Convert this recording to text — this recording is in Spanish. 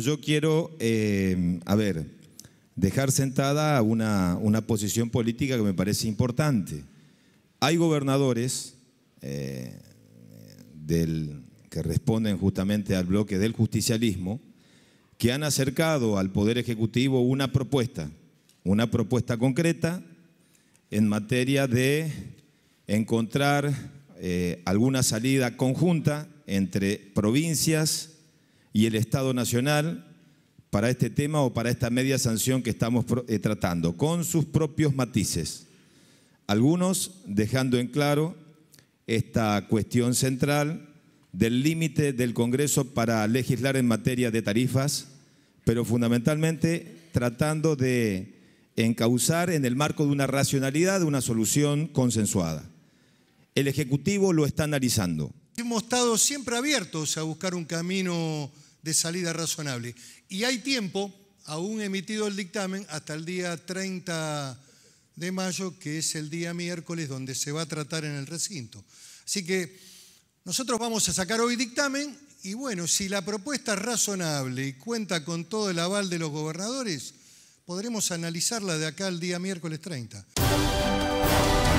Yo quiero, eh, a ver, dejar sentada una, una, posición política que me parece importante. Hay gobernadores eh, del, que responden justamente al bloque del justicialismo que han acercado al Poder Ejecutivo una propuesta, una propuesta concreta en materia de encontrar eh, alguna salida conjunta entre provincias, y el Estado Nacional para este tema o para esta media sanción que estamos eh, tratando, con sus propios matices. Algunos dejando en claro esta cuestión central del límite del Congreso para legislar en materia de tarifas, pero fundamentalmente tratando de encauzar en el marco de una racionalidad una solución consensuada. El Ejecutivo lo está analizando. Hemos estado siempre abiertos a buscar un camino de salida razonable. Y hay tiempo, aún emitido el dictamen, hasta el día 30 de mayo, que es el día miércoles donde se va a tratar en el recinto. Así que nosotros vamos a sacar hoy dictamen y bueno, si la propuesta es razonable y cuenta con todo el aval de los gobernadores, podremos analizarla de acá al día miércoles 30.